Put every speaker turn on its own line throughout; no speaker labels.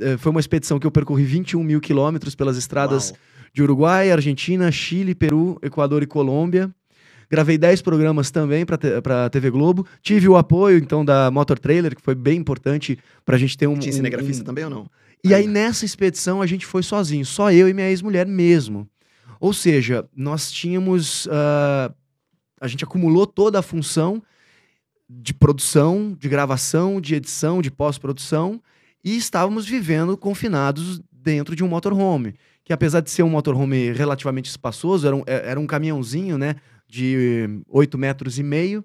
Eh, foi uma expedição que eu percorri 21 mil quilômetros pelas estradas Uau. de Uruguai, Argentina, Chile, Peru, Equador e Colômbia. Gravei 10 programas também para a TV Globo. Tive o apoio, então, da Motor Trailer, que foi bem importante para a gente ter um. Tinha um, cinegrafista um... também ou não? E Ainda. aí, nessa expedição, a gente foi sozinho, só eu e minha ex-mulher mesmo. Ou seja, nós tínhamos. Uh, a gente acumulou toda a função de produção, de gravação, de edição, de pós-produção e estávamos vivendo confinados dentro de um motorhome, que apesar de ser um motorhome relativamente espaçoso, era um, é, era um caminhãozinho, né, de 8 metros e meio,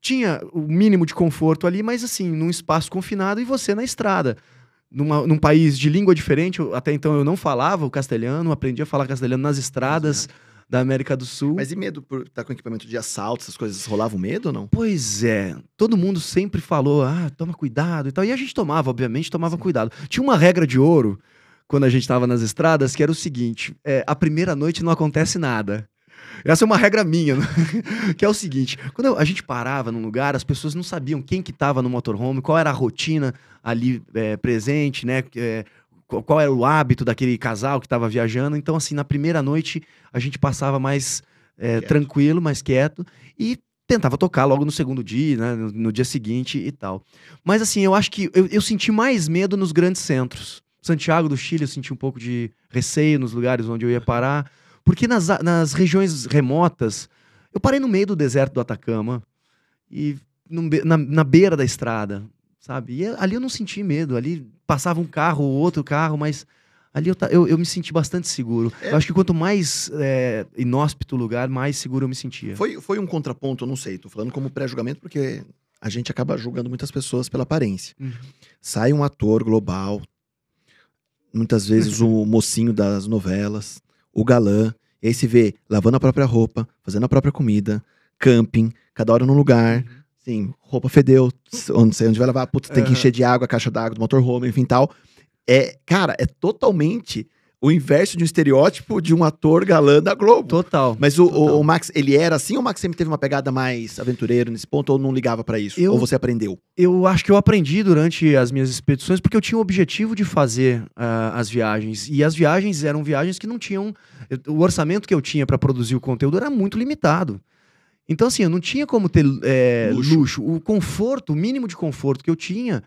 tinha o mínimo de conforto ali, mas assim, num espaço confinado e você na estrada. Numa, num país de língua diferente, até então eu não falava o castelhano, aprendi a falar castelhano nas estradas da América do Sul. Mas e medo por estar tá com equipamento de assalto, essas coisas rolavam medo ou não? Pois é. Todo mundo sempre falou, ah, toma cuidado e tal. E a gente tomava, obviamente, tomava Sim. cuidado. Tinha uma regra de ouro quando a gente estava nas estradas que era o seguinte: é, a primeira noite não acontece nada. Essa é uma regra minha, né? que é o seguinte: quando a gente parava num lugar, as pessoas não sabiam quem que estava no motorhome, qual era a rotina ali é, presente, né? É, qual era o hábito daquele casal que estava viajando. Então, assim, na primeira noite a gente passava mais é, tranquilo, mais quieto e tentava tocar logo no segundo dia, né, no, no, dia seguinte e tal. Mas, assim, eu acho que eu, eu senti mais medo nos grandes centros. Santiago do Chile, eu senti um pouco de receio nos lugares onde eu ia parar, porque nas, nas regiões remotas, eu parei no meio do deserto do Atacama e no, na, na beira da estrada sabe? E eh, ali eu não senti medo, ali passava um carro ou outro carro, mas ali eu, eu, eu me senti bastante seguro. É... Eu acho que quanto mais é, inóspito o lugar, mais seguro eu me sentia. Foi,
foi um contraponto, eu não sei, tô falando como pré-julgamento porque a gente acaba julgando muitas pessoas pela aparência. Uhum. Sai um ator global, muitas vezes o mocinho das novelas, o galã, e aí se vê lavando a própria roupa, fazendo a própria comida, camping, cada hora num lugar. Uhum Sim, roupa fedeu, hum. onde sei onde vai lavar, putz, tem que encher de água, a caixa d'água do motorhome, enfim tal. É, cara, é totalmente o inverso de um estereótipo de um ator galã da Globo. Total. Mas o, total. o, o Max, ele era assim ou o Max sempre teve uma pegada mais aventureiro nesse ponto ou não ligava para isso? Eu, ou você aprendeu?
Eu acho que eu aprendi durante as minhas expedições porque eu tinha o objetivo de fazer uh, as viagens. E as viagens eram viagens que não tinham. O orçamento que eu tinha para produzir o conteúdo era muito limitado. Então, assim, eu não tinha como ter é, luxo. luxo. O conforto, o mínimo de conforto que eu tinha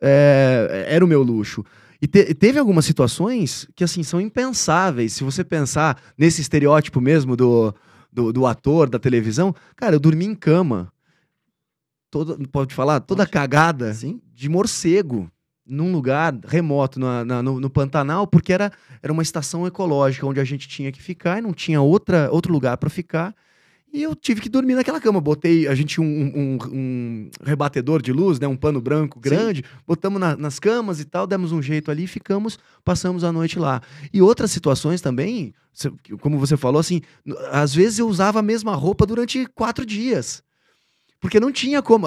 é, era o meu luxo. E te, teve algumas situações que, assim, são impensáveis. Se você pensar nesse estereótipo mesmo do, do, do ator, da televisão, cara, eu dormi em cama. Toda, pode falar? Toda pode. cagada Sim. de morcego num lugar remoto, na, na, no, no, Pantanal, porque era, era uma estação ecológica onde a gente tinha que ficar e não tinha outra, outro lugar para ficar. E eu tive que dormir naquela cama. Botei, a gente um, um, um rebatedor de luz, né? Um pano branco grande, Sim. botamos na, nas camas e tal, demos um jeito ali, ficamos, passamos a noite lá. E outras situações também, como você falou, assim, às vezes eu usava a mesma roupa durante quatro dias. Porque não tinha como.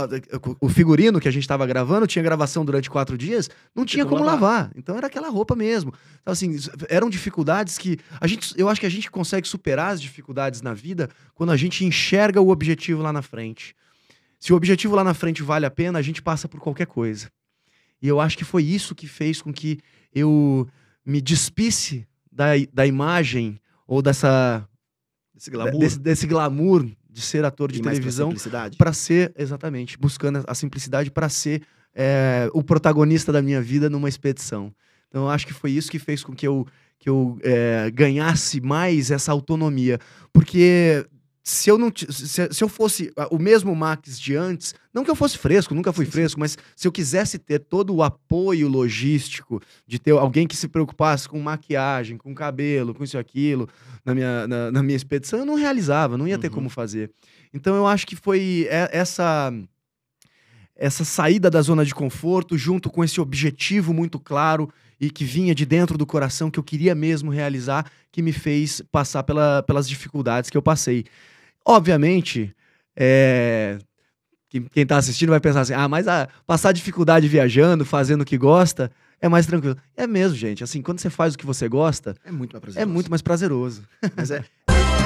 O figurino que a gente estava gravando tinha gravação durante quatro dias, não tinha como lavar. lavar. Então era aquela roupa mesmo. Então, assim, eram dificuldades que. A gente, eu acho que a gente consegue superar as dificuldades na vida quando a gente enxerga o objetivo lá na frente. Se o objetivo lá na frente vale a pena, a gente passa por qualquer coisa. E eu acho que foi isso que fez com que eu me despisse da, da imagem ou dessa.
Desse glamour. Desse,
desse glamour de ser ator de e televisão para ser exatamente buscando a simplicidade para ser é, o protagonista da minha vida numa expedição. Então acho que foi isso que fez com que eu que eu é, ganhasse mais essa autonomia, porque se eu não se, se, eu fosse ah, o mesmo Max de antes, não que eu fosse fresco, nunca fui sim, fresco, sim. mas se eu quisesse ter todo o apoio logístico de ter alguém que se preocupasse com maquiagem, com cabelo, com isso e aquilo, na minha, na, na, minha expedição, eu não realizava, não ia ter uhum. como fazer. Então eu acho que foi é, essa essa saída da zona de conforto junto com esse objetivo muito claro e que vinha de dentro do coração, que eu queria mesmo realizar, que me fez passar pela, pelas dificuldades que eu passei. Obviamente, é, quem está assistindo vai pensar assim: ah, mas passar dificuldade viajando, fazendo o que gosta, é mais tranquilo. É mesmo, gente. Assim, quando você faz o que você gosta, é muito mais é prazeroso. É muito mais prazeroso.
mas é.